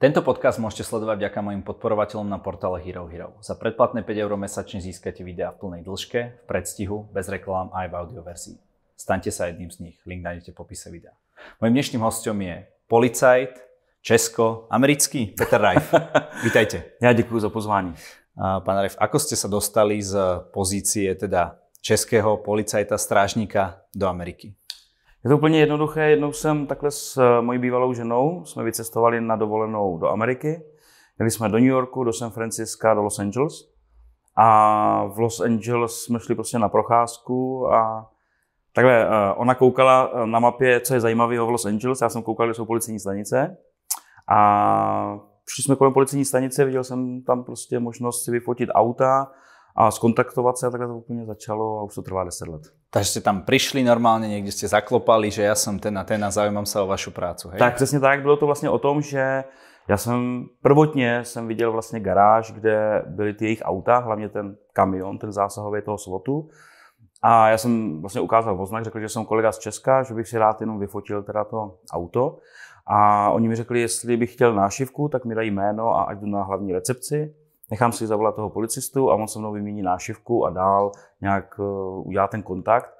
Tento podcast môžete sledovať vďaka mojim podporovateľom na portále Hero Hero. Za predplatné 5 eur mesačne získate videá v plnej dĺžke, v predstihu, bez reklám a aj v audioverzii. Staňte sa jedným z nich, link nájdete v popise videa. Mojím dnešným hostem je policajt, česko-americký Peter Rajf. Vítajte. Ja ďakujem za pozvání. pán Rajf, ako ste sa dostali z pozície teda českého policajta, strážníka do Ameriky? Je to úplně jednoduché. Jednou jsem takhle s eh, mojí bývalou ženou, jsme vycestovali na dovolenou do Ameriky. Jeli jsme do New Yorku, do San Francisca, do Los Angeles. A v Los Angeles jsme šli prostě na procházku a takhle eh, ona koukala eh, na mapě, co je zajímavého v Los Angeles. Já jsem koukal, kde jsou policijní stanice. A přišli jsme kolem policijní stanice, viděl jsem tam prostě možnost si vyfotit auta, a skontaktovat se a takhle to úplně začalo a už to trvá 10 let. Takže jste tam přišli normálně, někde jste zaklopali, že já jsem ten a ten a zajímám se o vašu práci. Hej? Tak přesně tak, bylo to vlastně o tom, že já jsem prvotně jsem viděl vlastně garáž, kde byly ty jejich auta, hlavně ten kamion, ten zásahový toho slotu. A já jsem vlastně ukázal voznak, řekl, že jsem kolega z Česka, že bych si rád jenom vyfotil teda to auto. A oni mi řekli, jestli bych chtěl nášivku, tak mi dají jméno a ať jdu na hlavní recepci. Nechám si zavolat toho policistu a on se mnou vymění nášivku a dál nějak eh, udělá ten kontakt.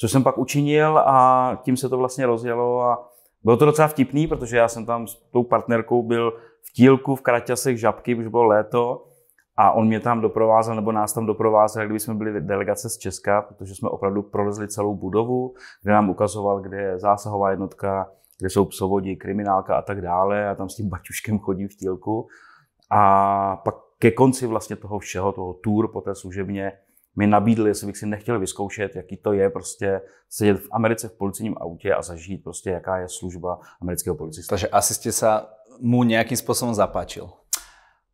Což jsem pak učinil a tím se to vlastně rozjelo a bylo to docela vtipný, protože já jsem tam s tou partnerkou byl v tílku, v kraťasech, žabky, už bylo léto a on mě tam doprovázel, nebo nás tam doprovázel, kdyby jsme byli delegace z Česka, protože jsme opravdu prolezli celou budovu, kde nám ukazoval, kde je zásahová jednotka, kde jsou psovodi, kriminálka a tak dále. a tam s tím baťuškem chodím v tílku. A pak ke konci vlastně toho všeho, toho tour po té služebně, mi nabídli, jestli bych si nechtěl vyzkoušet, jaký to je prostě sedět v Americe v policijním autě a zažít prostě, jaká je služba amerického policista. Takže asi jste se mu nějakým způsobem zapáčil.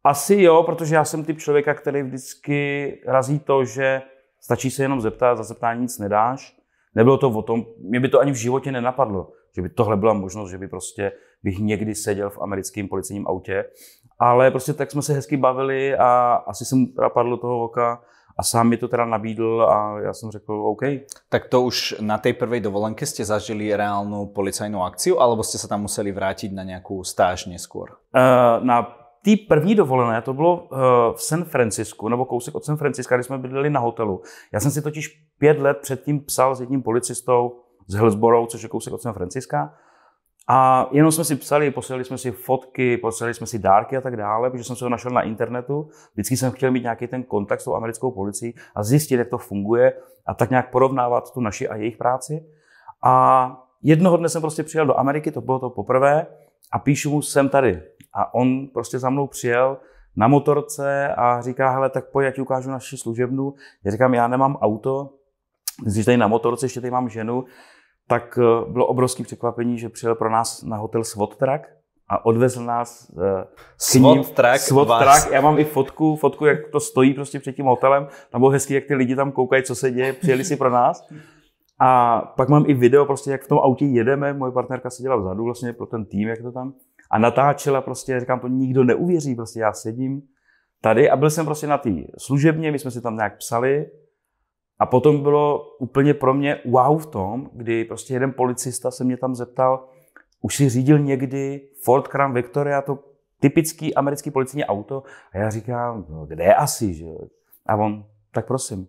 Asi jo, protože já jsem typ člověka, který vždycky razí to, že stačí se jenom zeptat, za zeptání nic nedáš. Nebylo to o tom, mě by to ani v životě nenapadlo, že by tohle byla možnost, že by prostě bych někdy seděl v americkém policijním autě ale prostě tak jsme se hezky bavili a asi jsem teda padl toho oka a sám mi to teda nabídl a já jsem řekl OK. Tak to už na té prvej dovolenke jste zažili reálnou policajnou akci, alebo jste se tam museli vrátit na nějakou stáž neskôr? Uh, na té první dovolené, to bylo eh, v San Francisku, nebo kousek od San Franciska, kdy jsme bydleli na hotelu. Já jsem si totiž pět let předtím psal s jedním policistou z Hillsborough, což je kousek od San Franciska. A jenom jsme si psali, posílali jsme si fotky, posílali jsme si dárky a tak dále, protože jsem se to našel na internetu. Vždycky jsem chtěl mít nějaký ten kontakt s tou americkou policií a zjistit, jak to funguje a tak nějak porovnávat tu naši a jejich práci. A jednoho dne jsem prostě přijel do Ameriky, to bylo to poprvé, a píšu mu, jsem tady. A on prostě za mnou přijel na motorce a říká, hele, tak pojď, já ti ukážu naši služebnu. Já říkám, já nemám auto, když tady na motorce, ještě tady mám ženu tak eh, bylo obrovské překvapení, že přijel pro nás na hotel SWAT Track a odvezl nás eh, k ním. Track. SWAT Track. Já mám i fotku, fotku, jak to stojí prostě před tím hotelem. Tam bylo hezký, jak ty lidi tam koukají, co se děje, přijeli si pro nás. A pak mám i video, prostě jak v tom autě jedeme, moje partnerka seděla vzadu vlastně pro ten tým, jak to tam, a natáčela prostě, říkám, to nikdo neuvěří, prostě já sedím tady a byl jsem prostě na té služebně, my jsme si tam nějak psali, a potom bylo úplně pro mě wow v tom, kdy prostě jeden policista se mě tam zeptal, už si řídil někdy Ford Crown Victoria, to typický americký policijní auto. A já říkám, no, kde je asi, že A on, tak prosím.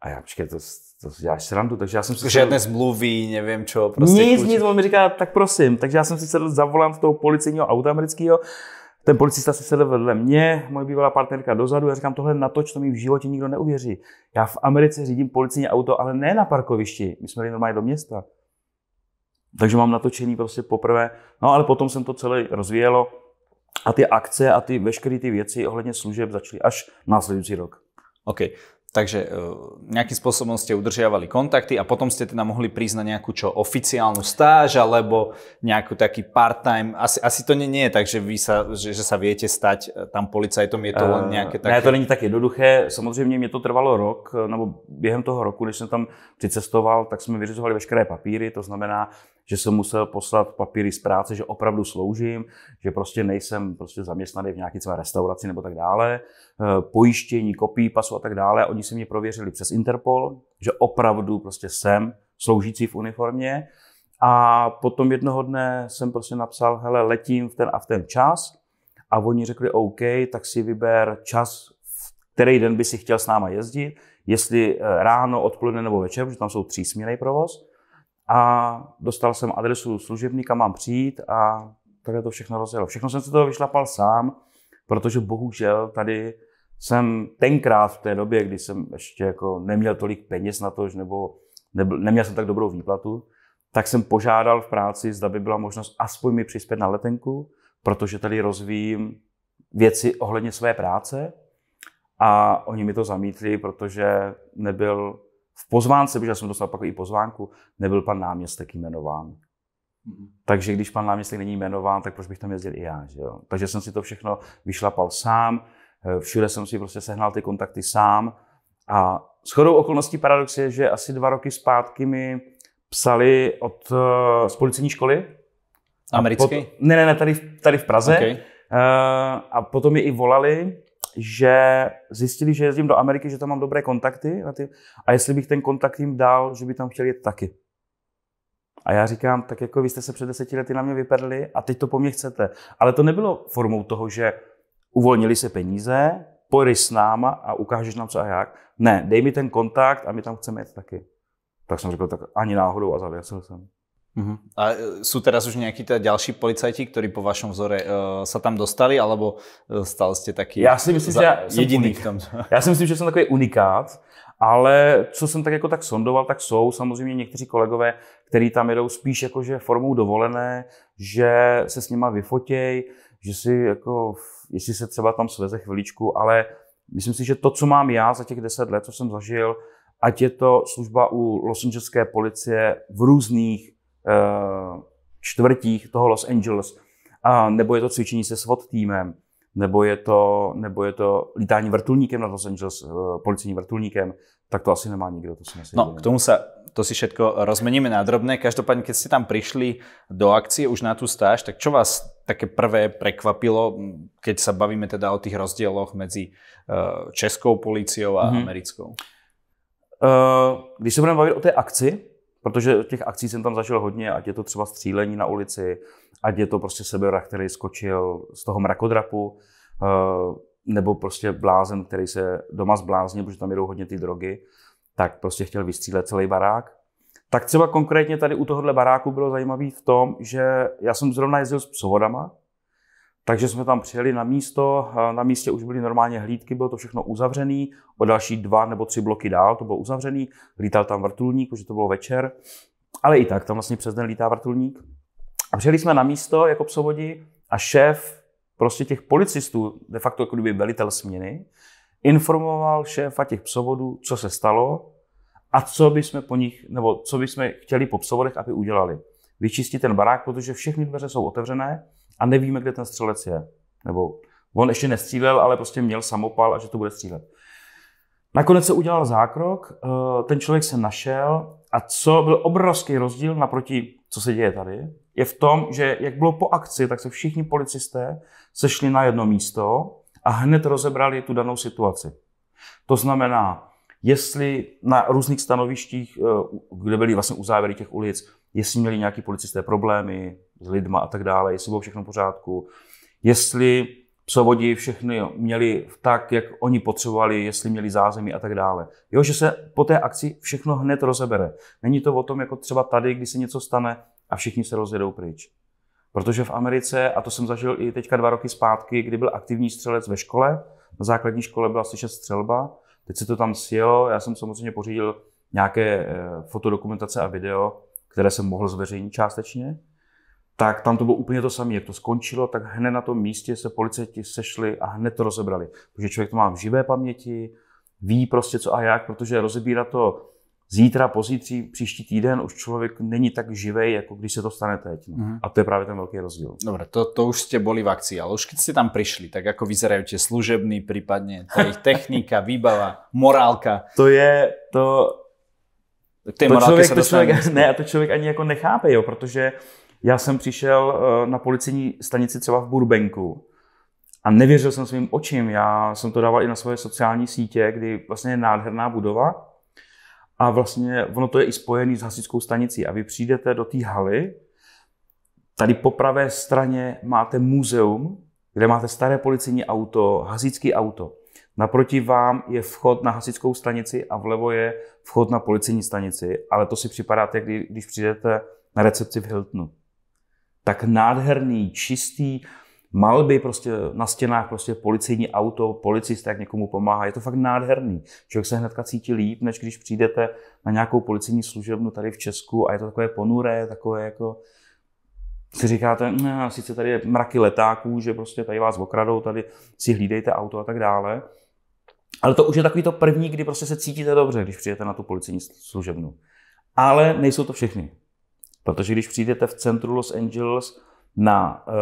A já, počkej, to, to si děláš srandu, takže já jsem si... Jako, že sedl... zmluví, nevím čo, prostě... Nic, kluči. nic, on mi říká, tak prosím. Takže já jsem si sedl za volant toho policejního auta amerického ten policista se sedl vedle mě, moje bývalá partnerka dozadu, já říkám, tohle natoč, to mi v životě nikdo neuvěří. Já v Americe řídím policijní auto, ale ne na parkovišti, my jsme jeli normálně do města. Takže mám natočený prostě poprvé, no ale potom jsem to celé rozvíjelo a ty akce a ty veškeré ty věci ohledně služeb začaly až následující rok. OK. Takže eh, nejakým spôsobom ste udržiavali kontakty a potom ste teda mohli prísť na nejakú čo oficiálnu stáž alebo nejakú taký part-time. Asi, asi to nie, nie je tak, že, vy sa, že, že sa viete stať eh, tam policajtom, je to len eh, nějaké také... Ne, to není tak jednoduché. Samozřejmě mě to trvalo rok, nebo během toho roku, než jsem tam přicestoval, tak jsme vyřizovali veškeré papíry, to znamená, že jsem musel poslat papíry z práce, že opravdu sloužím, že prostě nejsem prostě zaměstnaný v nějaké třeba restauraci nebo tak dále, eh, pojištění, kopii pasu a tak dále. Oni si mě prověřili přes Interpol, že opravdu prostě jsem sloužící v uniformě. A potom jednoho dne jsem prostě napsal, hele, letím v ten a v ten čas. A oni řekli, OK, tak si vyber čas, který den by si chtěl s náma jezdit, jestli eh, ráno, odpoledne nebo večer, protože tam jsou třísměný provoz a dostal jsem adresu služebníka, mám přijít a takhle to všechno rozjelo. Všechno jsem se toho vyšlapal sám, protože bohužel tady jsem tenkrát v té době, kdy jsem ještě jako neměl tolik peněz na to, nebo nebyl, neměl jsem tak dobrou výplatu, tak jsem požádal v práci, zda by byla možnost aspoň mi přispět na letenku, protože tady rozvíjím věci ohledně své práce a oni mi to zamítli, protože nebyl v pozvánce, protože já jsem dostal pak i pozvánku, nebyl pan náměstek jmenován. Mm-hmm. Takže když pan náměstek není jmenován, tak proč bych tam jezdil i já, že jo? Takže jsem si to všechno vyšlapal sám, eh, všude jsem si prostě sehnal ty kontakty sám a shodou okolností paradox je, že asi dva roky zpátky mi psali od, eh, z policijní školy. Americké? Ne, ne, ne, tady, tady v Praze. Okay. Eh, a potom mi i volali že zjistili, že jezdím do Ameriky, že tam mám dobré kontakty a, ty, a jestli bych ten kontakt jim dal, že by tam chtěli jet taky. A já říkám, tak jako vy jste se před deseti lety na mě vyperli a teď to po mně chcete. Ale to nebylo formou toho, že uvolnili se peníze, pojď s náma a ukážeš nám co a jak. Ne, dej mi ten kontakt a my tam chceme jet taky. Tak jsem řekl, tak ani náhodou a zavěsil jsem. Uh-huh. A e, jsou teda už nějaký teda další policajti, kteří po vašem vzore uh, e, se tam dostali, alebo e, stal jste taky Já si myslím, za, že já jediný v tom? Já si myslím, že jsem takový unikát, ale co jsem tak jako tak sondoval, tak jsou samozřejmě někteří kolegové, kteří tam jedou spíš jakože formou dovolené, že se s nima vyfotěj, že si jako, jestli se třeba tam sveze chviličku, ale myslím si, že to, co mám já za těch deset let, co jsem zažil, ať je to služba u losunčeské policie v různých Eh, čtvrtích toho Los Angeles, a nebo je to cvičení se SWAT týmem, nebo je to, nebo je to lítání vrtulníkem na Los Angeles, eh, policijním vrtulníkem, tak to asi nemá nikdo. To si myslím, no, k tomu se to si všetko rozmeníme na drobné. Každopádně, když jste tam přišli do akcie už na tu stáž, tak čo vás také prvé prekvapilo, keď se bavíme teda o těch rozdieloch mezi eh, českou policiou a mm-hmm. americkou? Uh, když se budeme bavit o té akci, Protože těch akcí jsem tam zažil hodně, ať je to třeba střílení na ulici, ať je to prostě seberach, který skočil z toho mrakodrapu, eh, nebo prostě blázen, který se doma zbláznil, protože tam jedou hodně ty drogy, tak prostě chtěl vystřílet celý barák. Tak třeba konkrétně tady u tohohle baráku bylo zajímavé v tom, že já jsem zrovna jezdil s psovodama, takže jsme tam přijeli na místo, na místě už byly normálně hlídky, bylo to všechno uzavřené, o další dva nebo tři bloky dál to bylo uzavřené, lítal tam vrtulník, protože to bylo večer, ale i tak, tam vlastně přes den lítá vrtulník. A přijeli jsme na místo jako psovodi a šéf prostě těch policistů, de facto jako kdyby velitel směny, informoval šéfa těch psovodů, co se stalo a co by jsme po nich, nebo co by jsme chtěli po psovodech, aby udělali. Vyčistit ten barák, protože všechny dveře jsou otevřené, a nevíme, kde ten střelec je. Nebo on ještě nestřílel, ale prostě měl samopal a že to bude střílet. Nakonec se udělal zákrok, eh, ten člověk se našel a co byl obrovský rozdíl naproti, co se děje tady, je v tom, že jak bylo po akci, tak se všichni policisté sešli na jedno místo a hned rozebrali tu danou situaci. To znamená, jestli na různých stanovištích, eh, kde byly vlastně uzávěry těch ulic, jestli měli nějaký policisté problémy s lidma a tak dále, jestli bylo všechno v pořádku, jestli psovodi všechny měli tak, jak oni potřebovali, jestli měli zázemí a tak dále. Jo, že se po té akci všechno hned rozebere. Není to o tom, jako třeba tady, kdy se něco stane a všichni se rozjedou pryč. Protože v Americe, a to jsem zažil i teďka dva roky zpátky, kdy byl aktivní střelec ve škole, na základní škole byla slyšet střelba, teď se to tam sjelo, já jsem samozřejmě pořídil nějaké eh, fotodokumentace a video, které jsem mohl zveřejnit částečně, tak tam to bylo úplně to samé. Jak to skončilo, tak hned na tom místě se policajti sešli a hned to rozebrali. Protože člověk to má v živé paměti, ví prostě co a jak, protože rozebírat to zítra, pozítří, příští týden už člověk není tak živý, jako když se to stane teď. No. Mm. A to je právě ten velký rozdíl. Dobre, to, to už jste boli v akci, ale už když jste tam přišli, tak jako vyzerají tě služební, případně tá technika, výbava, morálka? To je, to, k to člověk, se to člověk, ne, a to člověk ani jako nechápe, jo, protože já jsem přišel eh, na policijní stanici třeba v Burbenku a nevěřil jsem svým očím. Já jsem to dával i na svoje sociální sítě, kdy vlastně je nádherná budova a vlastně ono to je i spojený s hasičskou stanicí. A vy přijdete do té haly, tady po pravé straně máte muzeum, kde máte staré policijní auto, hasičský auto. Naproti vám je vchod na hasičskou stanici a vlevo je vchod na policejní stanici, ale to si připadáte, kdy, když přijdete na recepci v Hiltonu. Tak nádherný, čistý, malby prostě na stěnách, prostě policejní auto, policista, jak někomu pomáhá. Je to fakt nádherný. Člověk se hnedka cítí líp, než když přijdete na nějakou policejní služebnu tady v Česku a je to takové ponuré, takové jako si říkáte, ne, sice tady je mraky letáků, že prostě tady vás okradou, tady si hlídejte auto a tak dále, ale to už je takový to první, kdy prostě se cítíte dobře, když přijdete na tu policijní služebnu. Ale nejsou to všechny. Protože když přijdete v centru Los Angeles na uh,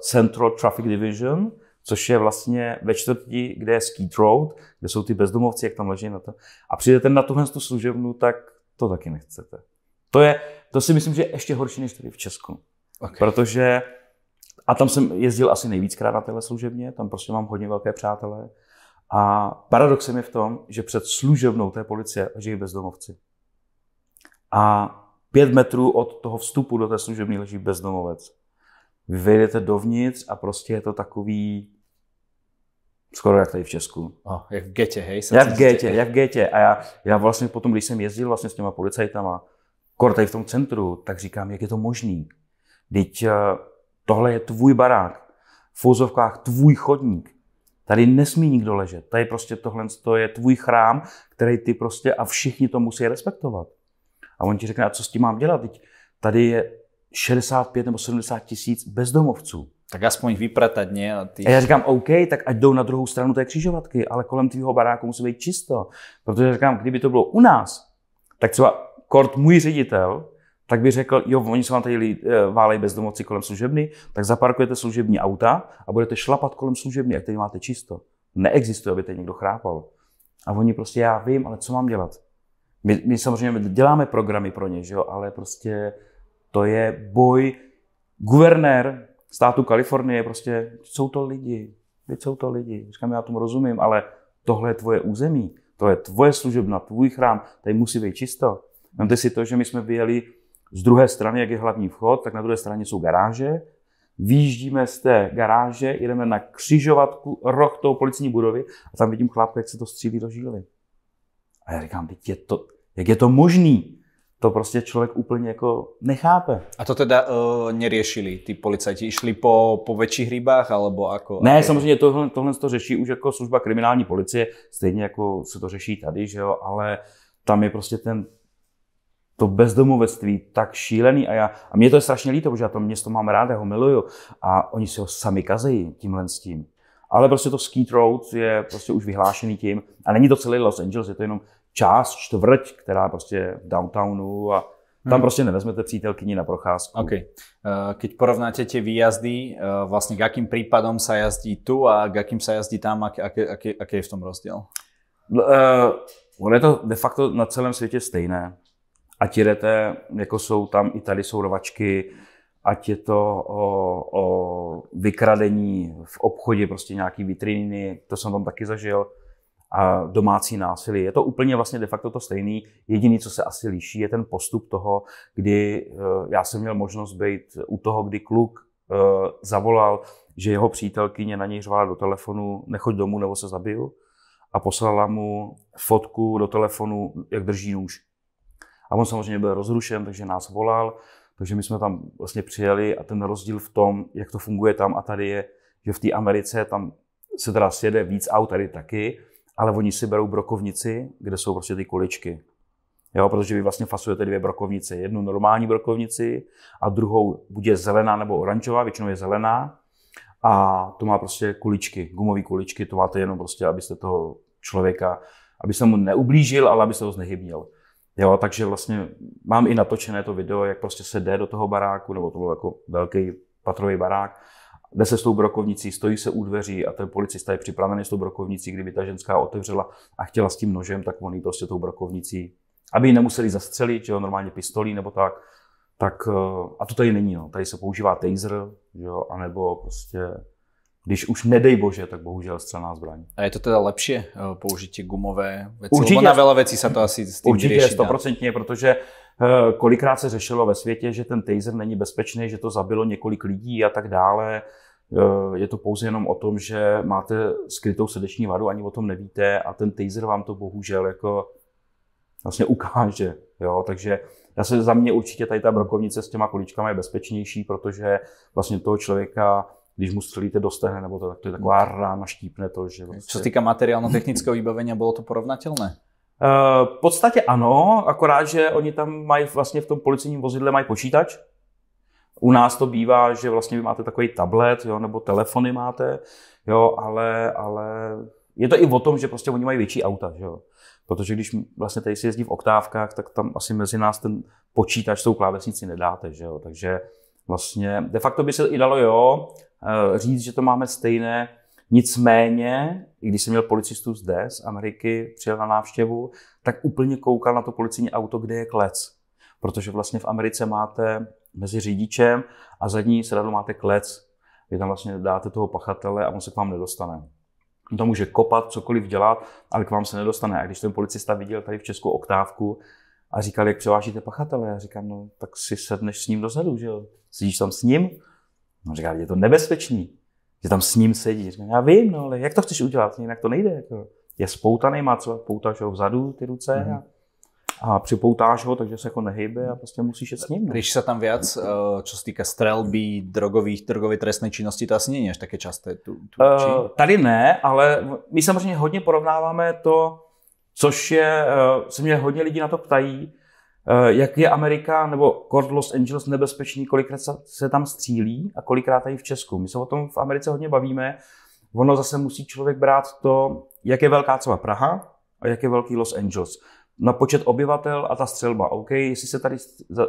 Central Traffic Division, což je vlastně ve čtvrti, kde je Skeet Road, kde jsou ty bezdomovci, jak tam leží na to, a přijdete na tuhle tu služebnu, tak to taky nechcete. To, je, to si myslím, že je ještě horší než tady v Česku. Okay. Protože, a tam jsem jezdil asi nejvíckrát na téhle služebně, tam prostě mám hodně velké přátelé, a paradoxem je v tom, že před služebnou té policie leží bezdomovci. A pět metrů od toho vstupu do té služební leží bezdomovec. Vy vejdete dovnitř a prostě je to takový skoro jak tady v Česku. Oh, jak v getě, hej? Jak v getě, jak v getě. A já, já vlastně potom, když jsem jezdil vlastně s těma policajtama, kor tady v tom centru, tak říkám, jak je to možný. Teď eh, tohle je tvůj barák, v fouzovkách tvůj chodník. Tady nesmí nikdo ležet. Tady prostě tohle to je tvůj chrám, který ty prostě a všichni to musí respektovat. A on ti řekne, a co s tím mám dělat? Teď tady je 65 nebo 70 tisíc bezdomovců. Tak aspoň vypratat, ne? A, ty... a já říkám, OK, tak ať jdou na druhou stranu té křižovatky, ale kolem tvýho baráku musí být čisto. Protože říkám, kdyby to bylo u nás, tak třeba kort můj ředitel, tak by řekl, jo, oni se vám tady eh, válej domoci kolem služebny, tak zaparkujete služební auta a budete šlapat kolem služebny, jak tady máte čisto. Neexistuje, aby tady někdo chrápal. A oni prostě, já vím, ale co mám dělat? My, my samozřejmě děláme programy pro ně, že jo, ale prostě to je boj. Guvernér státu Kalifornie, prostě jsou to lidi, Vy jsou to lidi. Říkám, já tomu rozumím, ale tohle je tvoje území, to je tvoje služebna, tvůj chrám, tady musí být čisto. Vemte si to, že my jsme vyjeli z druhé strany, jak je hlavní vchod, tak na druhé straně jsou garáže. Výjíždíme z té garáže, jdeme na křižovatku, roh tou policní budovy a tam vidím chlapka, jak se to střílí do žíly. A já říkám, teď je to, jak je to možný? To prostě člověk úplně jako nechápe. A to teda uh, neriešili ty policajti? Išli po, po větších rybách alebo ako? Ne, ako... samozřejmě tohle, tohle to řeší už jako služba kriminální policie, stejně jako se to řeší tady, že jo, ale tam je prostě ten to bezdomovectví tak šílený a já, a mě to je strašně líto, protože já to město mám rád, já ho miluju a oni si ho sami kazejí tímhle s tím. Ale prostě to Skeet Road je prostě už vyhlášený tím a není to celý Los Angeles, je to jenom část, čtvrť, která prostě v downtownu a tam hmm. prostě nevezmete přítelkyni na procházku. OK. Eh, keď porovnáte tě výjazdy, vlastně k jakým případům se jazdí tu a k jakým se jazdí tam, a jaký, je v tom rozdíl? Uh, eh, ono je to de facto na celém světě stejné. Ať jdete, jako jsou tam, i tady jsou rovačky, ať je to o, o vykradení v obchodě, prostě nějaký vitriny, to jsem tam taky zažil, a domácí násilí. Je to úplně vlastně de facto to stejný. Jediný, co se asi liší, je ten postup toho, kdy e, já jsem měl možnost být u toho, kdy kluk e, zavolal, že jeho přítelkyně na něj řvala do telefonu, nechoď domů nebo se zabiju a poslala mu fotku do telefonu, jak drží nůž. A on samozřejmě byl rozrušen, takže nás volal. Takže my jsme tam vlastně přijeli a ten rozdíl v tom, jak to funguje tam a tady je, že v té Americe tam se teda sjede víc aut, tady taky, ale oni si berou brokovnici, kde jsou prostě ty kuličky. Jo, protože vy vlastně fasujete dvě brokovnice. Jednu normální brokovnici a druhou bude zelená nebo oranžová, většinou je zelená. A to má prostě kuličky, gumové kuličky, to máte jenom prostě, abyste toho člověka, abyste mu neublížil, ale aby se ho znehybnil. Jo, takže vlastně mám i natočené to video, jak prostě se jde do toho baráku, nebo to byl jako velký patrový barák, jde se s tou brokovnicí, stojí se u dveří a ten policista je připravený s tou brokovnicí, kdyby ta ženská otevřela a chtěla s tím nožem, tak oni prostě tou brokovnicí, aby ji nemuseli zastřelit, jo, normálně pistolí nebo tak, tak eh, a to tady není, no. tady se používá taser, jo, anebo prostě když už nedej bože, tak bohužel střelná zbraň. A je to teda lepší eh, použití gumové věci? Určitě, Lebo na veľa věcí se to asi s tím Určitě, stoprocentně, protože eh, kolikrát se řešilo ve světě, že ten taser není bezpečný, že to zabilo několik lidí a tak dále. Eh, je to pouze jenom o tom, že máte skrytou srdeční vadu, ani o tom nevíte a ten taser vám to bohužel jako vlastně ukáže. Jo? Takže já se za mě určitě tady ta brokovnice s těma kolíčkama je bezpečnější, protože vlastně toho člověka když mu střelíte do stehne, nebo to, tak to je taková hmm. rána, štípne to. Že vlastně... Co se prostě- týká materiálno-technického vybavení, bylo to porovnatelné? Eh, v uh, podstatě ano, akorát, že oni tam mají vlastně v tom policejním vozidle mají počítač. U nás to bývá, že vlastně vy máte takový tablet, jo, nebo telefony máte, jo, ale, ale je to i o tom, že prostě oni mají větší auta, že jo. Protože když vlastně tady si jezdí v oktávkách, tak tam asi mezi nás ten počítač s tou klávesnici nedáte, že jo. Takže Vlastně de facto by se i dalo jo, eh, říct, že to máme stejné, Nicméně, i když jsem měl policistu zde z Ameriky, přijel na návštěvu, tak úplně koukal na to policijní auto, kde je klec. Protože vlastně v Americe máte mezi řidičem a zadní sedadlo máte klec. Vy tam vlastně dáte toho pachatele a on se k vám nedostane. On tam může kopat, cokoliv dělat, ale k vám se nedostane. A když ten policista viděl tady v Česku oktávku, a říkal, jak převážíte pachatele? Já říkám, no tak si sedneš s ním dozadu, že jo? Sedíš tam s ním? No říká, je to nebezpečný, že tam s ním sedíš. Říkám, já vím, no ale jak to chceš udělat? Jinak to nejde. Jako. Je spoutaný, má třeba, poutáš ho vzadu ty ruce mm. hmm a, připoutáš ho, takže se jako nehybe a prostě musíš jít s ním. No. Když se tam viac, eh, co se týká strelby, drogových, drogové trestné činnosti, to asi není až také časté. Tu, tu, či... Eh, uh, tady ne, ale my samozřejmě hodně porovnáváme to, Což je, eh, se mě hodně lidí na to ptají, eh, jak je Amerika nebo Court Los Angeles nebezpečný, kolikrát se tam střílí a kolikrát tady v Česku. My se o tom v Americe hodně bavíme. Ono zase musí člověk brát to, jak je velká třeba Praha a jak je velký Los Angeles. Na počet obyvatel a ta střelba. OK, jestli se tady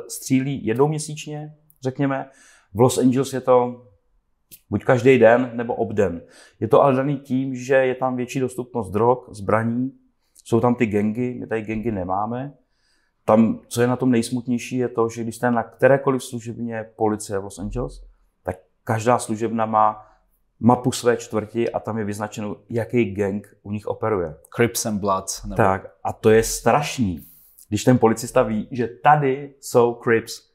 střílí jednou měsíčně, řekněme, v Los Angeles je to buď každý den nebo obden. Je to ale daný tím, že je tam větší dostupnost drog, zbraní, jsou tam ty gengy, my tady gengy nemáme. Tam, co je na tom nejsmutnější, je to, že když jste na kterékoliv služebně policie v Los Angeles, tak každá služebna má mapu své čtvrti a tam je vyznačeno, jaký gang u nich operuje. Crips and Bloods. Nebo... Tak, a to je strašný, když ten policista ví, že tady jsou Crips,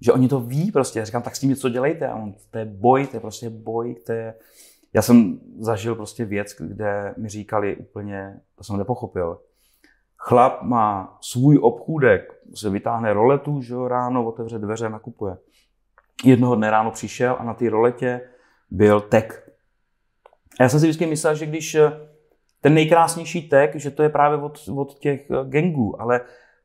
že oni to ví prostě. Já říkám, tak s tím něco dělejte. A on, to je boj, to je prostě boj, to je já jsem zažil prostě věc, kde mi říkali úplně, to jsem nepochopil. Chlap má svůj obchůdek, se vytáhne roletu, že ráno otevře dveře, nakupuje. Jednoho dne ráno přišel a na té roletě byl tek. A já jsem si vždycky myslel, že když eh, ten nejkrásnější tek, že to je právě od, od těch eh, gengů, ale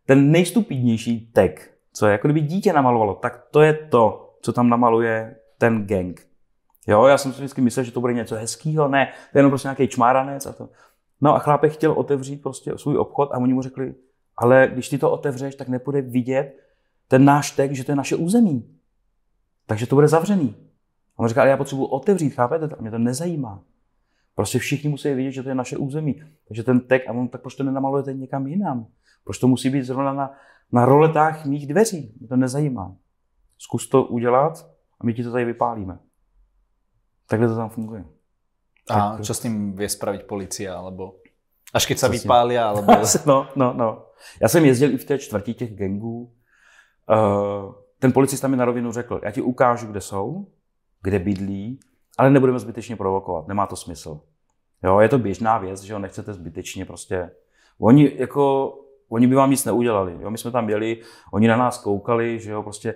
ten nejstupidnější tek, co je jako kdyby dítě namalovalo, tak to je to, co tam namaluje ten gang. Jo, já jsem si vždycky myslel, že to bude něco hezkého, ne, to je jenom prostě nějaký čmáranec a to. No a chlápek chtěl otevřít prostě svůj obchod a oni mu řekli, ale když ty to otevřeš, tak nepůjde vidět ten náš tek, že to je naše území. Takže to bude zavřený. A on říkal, ale já potřebuji otevřít, chápete? A mě to nezajímá. Prostě všichni musí vidět, že to je naše území. Takže ten tek, a on tak prostě to nenamalujete někam jinam? Proč to musí být zrovna na, na roletách mých dveří? Mě to nezajímá. Zkus to udělat a my ti to tady vypálíme. Takhle to tam funguje. A tak, čo s tím vie spravit policia, alebo až keď se vypálí, alebo... No, no, no. Já jsem jezdil i v té čtvrtí těch gangů. Eh, ten policista mi na rovinu řekl, já ti ukážu, kde jsou, kde bydlí, ale nebudeme zbytečně provokovat, nemá to smysl. Jo, je to běžná věc, že ho nechcete zbytečně prostě. Oni jako, oni by vám nic neudělali, jo, my jsme tam byli, oni na nás koukali, že jo, prostě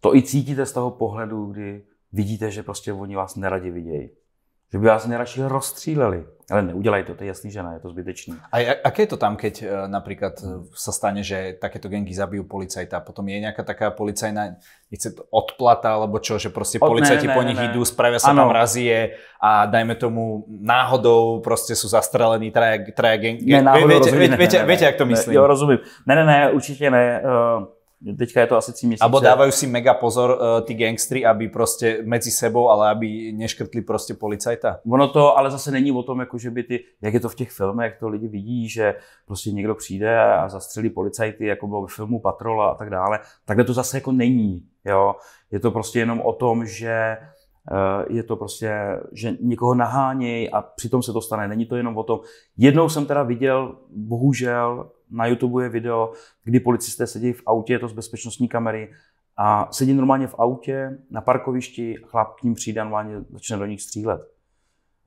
to i cítíte z toho pohledu, kdy vidíte, že prostě oni vás neradi vidějí. Že by vás nejradši rozstříleli. Ale neudělají to, to je jasný, že ne, je to zbytečný. A jak je to tam, keď eh, například eh, se stane, že takéto gengy zabijí policajta, potom je nějaká taká policajná, nechce to odplata, alebo čo, že prostě Od, policajti ne, ne, po nich jdou, spravia se tam razie a dajme tomu náhodou prostě jsou zastrelení traja, traja gengy. Ne, náhodou, Víte, jak to myslím? Ne, jo, rozumím. Ne, ne, ne, určitě ne. Uh Teďka je to asi tři měsíce. Abo dávají si mega pozor uh, ty gangstry, aby prostě mezi sebou, ale aby neškrtli prostě policajta. Ono to ale zase není o tom, jako že by ty, jak je to v těch filmech, jak to lidi vidí, že prostě někdo přijde a zastřelí policajty, jako bylo ve filmu Patrola a tak dále. Takhle to zase jako není. Jo? Je to prostě jenom o tom, že Eh, je to prostě, že někoho nahánějí a přitom se to stane. Není to jenom o tom. Jednou jsem teda viděl, bohužel, na YouTube je video, kdy policisté sedí v autě, je to z bezpečnostní kamery, a sedí normálně v autě na parkovišti, chlap k ním přijde a začne do nich střílet.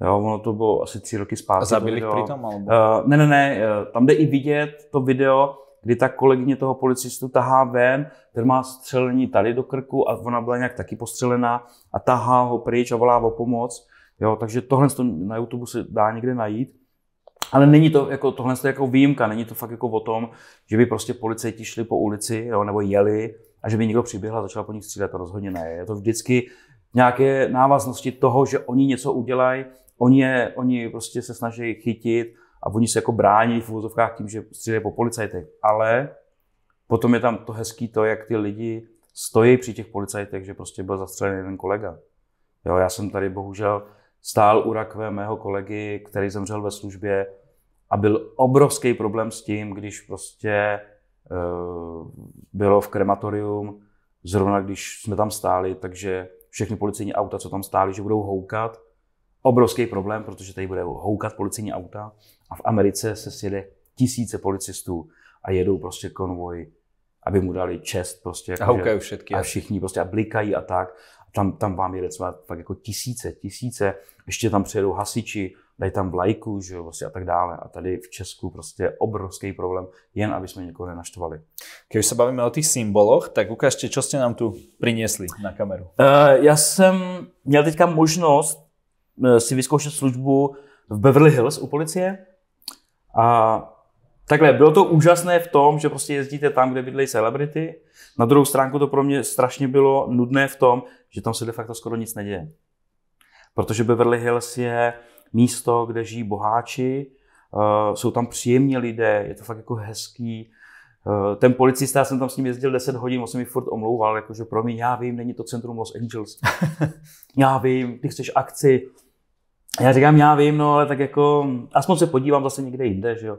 Jo, ono to bylo asi tři roky zpátky. A zabili jich Uh, ne, ne, ne, eh, tam jde i vidět to video, kdy ta kolegyně toho policistu tahá ven, ten má střelení tady do krku a ona byla nějak taky postřelená a tahá ho pryč a volá o pomoc. Jo, takže tohle na YouTube se dá někde najít. Ale není to jako, tohle je jako výjimka, není to fakt jako o tom, že by prostě policajti šli po ulici jo, nebo jeli a že by někdo přiběhl a začal po nich střílet, to rozhodně ne. Je to vždycky nějaké návaznosti toho, že oni něco udělají, oni, je, oni prostě se snaží chytit a oni se jako brání v úvozovkách tím, že střílejí po policajtech. Ale potom je tam to hezký to, jak ty lidi stojí při těch policajtech, že prostě byl zastřelen jeden kolega. Jo, já jsem tady bohužel stál u rakve mého kolegy, který zemřel ve službě a byl obrovský problém s tím, když prostě e, bylo v krematorium, zrovna když jsme tam stáli, takže všechny policejní auta, co tam stály, že budou houkat obrovský problém, protože tady bude houkat policijní auta a v Americe se sjede tisíce policistů a jedou prostě konvoj, aby mu dali čest prostě. Jako, a houkají všetky. A všichni prostě a blikají a tak. A tam, tam vám jede třeba tak jako tisíce, tisíce. Ještě tam přijedou hasiči, dají tam vlajku, že vlastně a tak dále. A tady v Česku prostě obrovský problém, jen aby jsme někoho nenaštovali. Když se bavíme o těch symboloch, tak ukážte, co jste nám tu přinesli na kameru. Uh, já jsem měl teďka možnost Eh, si vyzkoušet službu v Beverly Hills u policie. A Takhle, bylo to úžasné v tom, že prostě jezdíte tam, kde bydlejí celebrity. Na druhou stránku to pro mě strašně bylo nudné v tom, že tam se de facto skoro nic neděje. Protože Beverly Hills je místo, kde žijí boháči, eh, jsou tam příjemní lidé, je to fakt jako hezký. Eh, ten policista, já jsem tam s ním jezdil 10 hodin, on se mi furt omlouval, jakože pro mě, já vím, není to centrum Los Angeles. já vím, ty chceš akci, já říkám, já vím, no ale tak jako, aspoň se podívám zase někde jinde, že jo.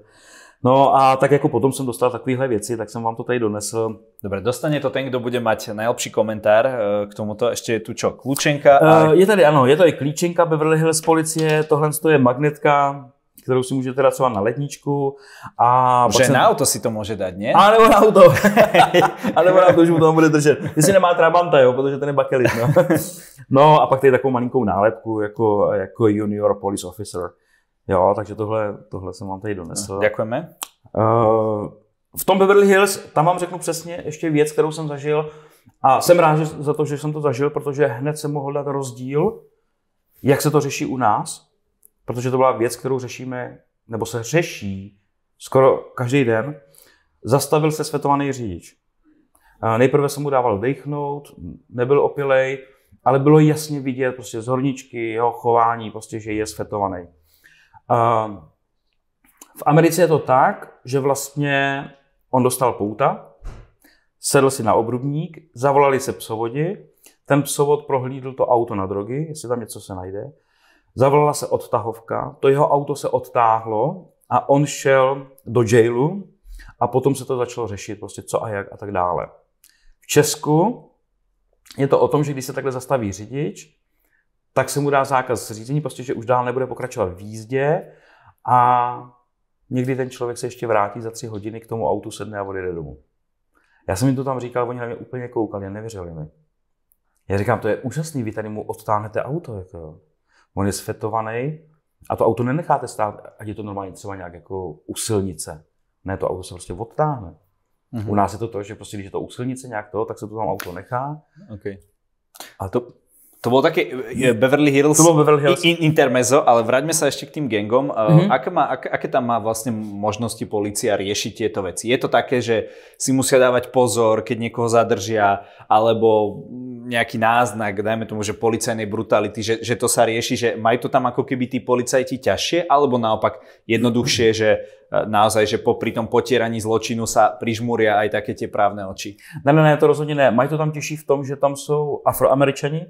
No a tak jako potom jsem dostal takovéhle věci, tak jsem vám to tady donesl. Dobře, dostane to ten, kdo bude mít nejlepší komentár eh, k tomuto. Ještě je tu čo, klíčenka? A... Eh, je tady, ano, je tady klíčenka Beverly Hills policie, tohle je magnetka, kterou si můžete dát třeba na ledničku. A Že jsem... na auto si to může dát, ne? A nebo na auto. a nebo na auto, že mu to bude držet. Jestli nemá trabanta, jo, protože ten je bakelit. No. no a pak tady takovou malinkou nálepku jako, jako junior police officer. Jo, takže tohle, tohle jsem vám tady donesl. No, děkujeme. Uh, v tom Beverly Hills, tam vám řeknu přesně ještě věc, kterou jsem zažil a jsem rád za to, že jsem to zažil, protože hned jsem mohl dát rozdíl, jak se to řeší u nás protože to byla věc, kterou řešíme, nebo se řeší skoro každý den, zastavil se svetovaný řidič. Nejprve jsem mu dával dechnout, nebyl opilej, ale bylo jasně vidět prostě z horničky jeho chování, prostě, že je svetovaný. V Americe je to tak, že vlastně on dostal pouta, sedl si na obrubník, zavolali se psovodi, ten psovod prohlídl to auto na drogy, jestli tam něco se najde, Zavolala se odtahovka, to jeho auto se odtáhlo a on šel do jailu a potom se to začalo řešit, prostě co a jak a tak dále. V Česku je to o tom, že když se takhle zastaví řidič, tak se mu dá zákaz řízení, prostě, že už dál nebude pokračovat v jízdě a někdy ten člověk se ještě vrátí za tři hodiny k tomu autu, sedne a odjede domů. Já jsem jim to tam říkal, oni na mě úplně koukali, nevěřili mi. Já říkám, to je úžasný, vy tady mu odtáhnete auto. Jako on je svetovaný a to auto nenecháte stát, ať je to normálně třeba nějak jako u silnice. Ne, to auto se prostě odtáhne. Mm-hmm. U nás je to to, že prostě když je to u silnice nějak to, tak se to tam auto nechá. Okay. A to, to bylo taky Beverly Hills, to bylo Beverly Hills. In, intermezzo, ale vraťme se ještě k tým gengom. Mm-hmm. Eh, aké, má, ak, aké tam má vlastně možnosti policia řešit tyto věci? Je to také, že si musí dávat pozor, keď někoho zadržia, alebo nejaký náznak, dajme tomu, že policajnej brutality, že, že to sa rieši, že majú to tam ako keby tí policajti ťažšie, alebo naopak jednoduchšie, že eh, naozaj, že pri tom potieraní zločinu sa prižmúria aj také tie právne oči. Ne, ne, ne, to rozhodně ne. Mají to tam těžší v tom, že tam jsou afroameričani,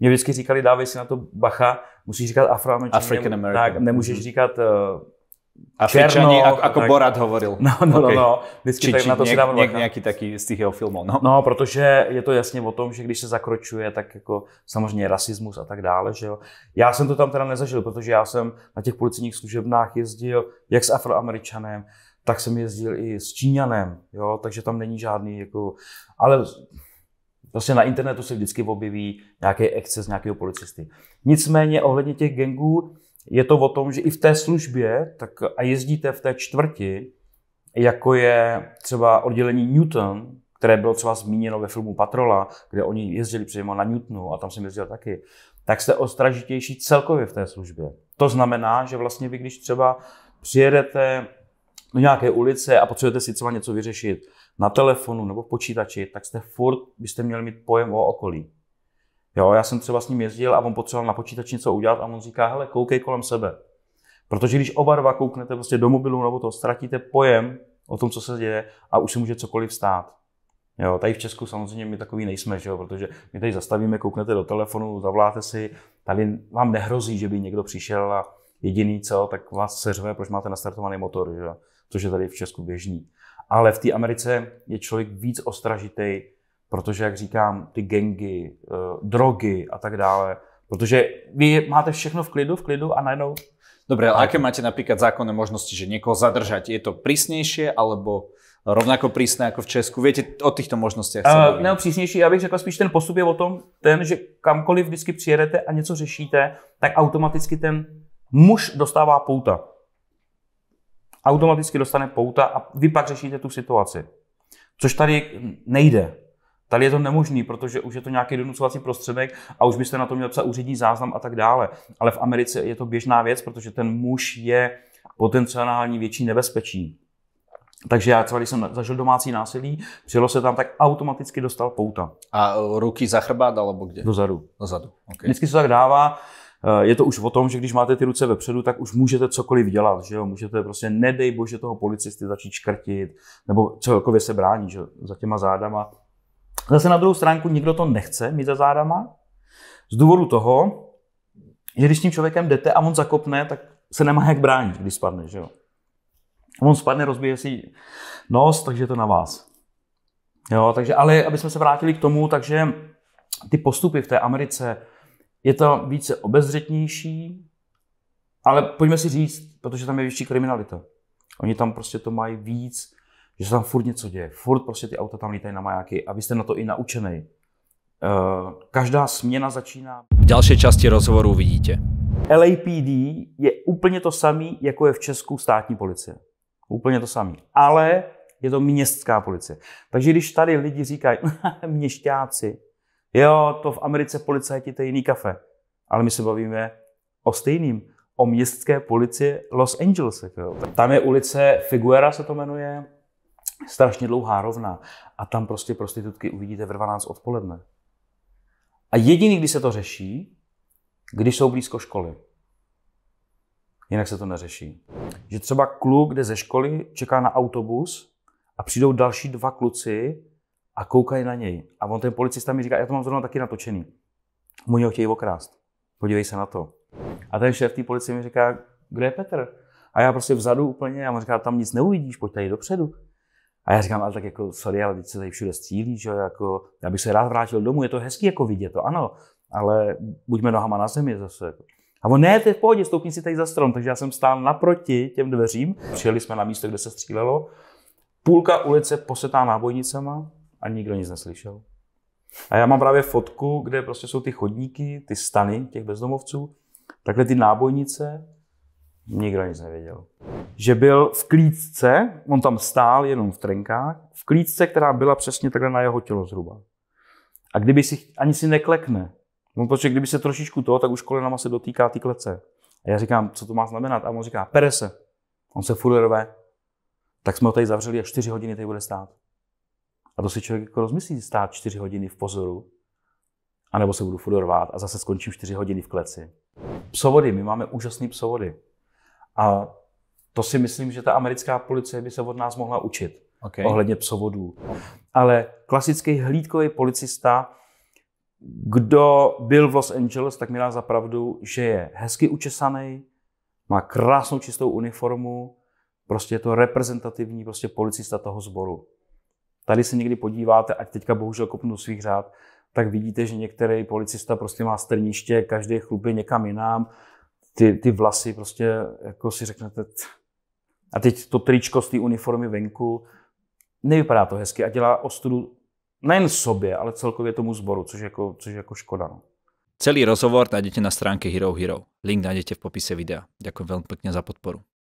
mě vždycky říkali, dávej si na to bacha, musíš říkat afroameričan, tak nemůžeš mhm. říkat uh, Černo, ako, ako tak... Borat hovoril. No, no, no okay. no, no. Vždycky či, tak či, na to něk, si něk, nějaký taký z těch jeho filmů. No. no, protože je to jasně o tom, že když se zakročuje, tak jako samozřejmě rasismus a tak dále, že jo. Já jsem to tam teda nezažil, protože já jsem na těch policijních služebnách jezdil jak s afroameričanem, tak jsem jezdil i s Číňanem, jo, takže tam není žádný jako, ale Prostě na internetu se vždycky objeví nějaký exces nějakého policisty. Nicméně ohledně těch gangů, je to o tom, že i v té službě tak a jezdíte v té čtvrti, jako je třeba oddělení Newton, které bylo třeba zmíněno ve filmu Patrola, kde oni jezdili přímo na Newtonu a tam jsem jezdil taky, tak jste ostražitější celkově v té službě. To znamená, že vlastně vy, když třeba přijedete do nějaké ulice a potřebujete si třeba něco vyřešit na telefonu nebo v počítači, tak jste furt, byste měli mít pojem o okolí. Jo, já jsem třeba s ním jezdil a on potřeboval na počítač něco udělat a on říká, hele, koukej kolem sebe. Protože když oba dva kouknete prostě do mobilu nebo to, ztratíte pojem o tom, co se děje a už se může cokoliv stát. Jo, tady v Česku samozřejmě my takový nejsme, že jo, protože my tady zastavíme, kouknete do telefonu, zavláte si, tady vám nehrozí, že by někdo přišel a jediný co, tak vás seřve, proč máte nastartovaný motor, že jo, což je tady v Česku běžný. Ale v té Americe je člověk víc ostražitý, Protože, jak říkám, ty gengy, eh, drogy a tak dále, protože vy máte všechno v klidu, v klidu a najednou... Dobre, ale aké máte napríklad zákonné možnosti, že niekoho zadržať? Je to prísnejšie alebo rovnako prísne ako v Česku? Viete o týchto možnostech? Uh, ne, přísnější, já bych řekl spíš ten postup je o tom, ten, že kamkoliv vždycky přijedete a něco řešíte, tak automaticky ten muž dostává pouta. Automaticky dostane pouta a vy pak řešíte tu situaci. Což tady nejde. Tady je to nemožný, protože už je to nějaký donucovací prostředek a už byste na to měl psát úřední záznam a tak dále. Ale v Americe je to běžná věc, protože ten muž je potenciální větší nebezpečí. Takže já třeba, když jsem zažil domácí násilí, přijelo se tam, tak automaticky dostal pouta. A ruky za chrbát, alebo kde? Dozadu. Dozadu. Okay. Vždycky se tak dává. Eh, je to už o tom, že když máte ty ruce vepředu, tak už můžete cokoliv dělat, že jo? Můžete prostě, nedej bože, toho policisty začít škrtit, nebo celkově se brání, že za těma zádama Zase na druhou stránku nikdo to nechce mít za zádama, z důvodu toho, že když s tím člověkem jdete a on zakopne, tak se nemá jak bránit, když spadne, že jo. On spadne, rozbije si nos, takže to na vás. Jo, takže, ale aby jsme se vrátili k tomu, takže ty postupy v té Americe, je to více obezřetnější, ale pojďme si říct, protože tam je větší kriminalita. Oni tam prostě to mají víc že se tam furt něco děje, furt prostě ty auta tam lítají na majáky a vy jste na to i naučený. Eh, každá směna začíná. V další části rozhovoru vidíte. LAPD je úplně to samý, jako je v Česku státní policie. Úplně to samý. Ale je to městská policie. Takže když tady lidi říkají měšťáci, jo, to v Americe policajti, to je jiný kafe. Ale my se bavíme o stejným, o městské policie Los Angeles. Tam je ulice Figuera, se to jmenuje, strašně dlouhá rovna a tam prostě prostitutky uvidíte v 12 odpoledne. A jediný, kdy se to řeší, když jsou blízko školy. Jinak se to neřeší. Že třeba kluk jde ze školy, čeká na autobus a přijdou další dva kluci a koukají na něj. A on ten policista mi říká, já to mám zrovna taky natočený. Mu ho chtějí okrást. Podívej se na to. A ten šéf té policie mi říká, kde je Petr? A já prostě vzadu úplně, já mu říká, tam nic neuvidíš, pojď tady dopředu. A já říkám, ale tak jako, sorry, ale teď se tady všude střílí, že jako, já bych se rád vrátil domů, je to hezký jako vidět, to ano, ale buďme nohama na zemi zase. Jako. A on, ne, je v pohodě, stoupni si tady za strom, takže já jsem stál naproti těm dveřím, přijeli jsme na místo, kde se střílelo, půlka ulice posetá nábojnicama a nikdo nic neslyšel. A já mám právě fotku, kde prostě jsou ty chodníky, ty stany těch bezdomovců, takhle ty nábojnice Nikdo nic nevěděl. Že byl v klídce, on tam stál jenom v trenkách, v klídce, která byla přesně takhle na jeho tělo zhruba. A kdyby si, ani si neklekne, on protože kdyby se trošičku to, tak už kolenama se dotýká ty klece. A já říkám, co to má znamenat? A on říká, pere se. On se furt rve. Tak jsme ho tady zavřeli a čtyři hodiny tady bude stát. A to si člověk jako rozmyslí, stát čtyři hodiny v pozoru, anebo se budu furt a zase skončím čtyři hodiny v kleci. Psovody, my máme úžasné psovody. A to si myslím, že ta americká policie by se od nás mohla učit okay. ohledně psovodů. Ale klasický hlídkový policista, kdo byl v Los Angeles, tak mi dá za pravdu, že je hezky učesaný, má krásnou čistou uniformu, prostě je to reprezentativní prostě policista toho sboru. Tady se někdy podíváte, ať teďka bohužel kopnu svých řád, tak vidíte, že některý policista prostě má strniště, každý chlupy někam jinam, ty, ty vlasy prostě jako si řeknete, t... a teď to tričko z té uniformy venku, nevypadá to hezky a dělá ostudu nejen sobě, ale celkově tomu sboru, což je jako, což je jako škoda. No. Celý rozhovor najdete na stránke Hero Hero. Link najdete v popise videa. Děkuji velmi pěkně za podporu.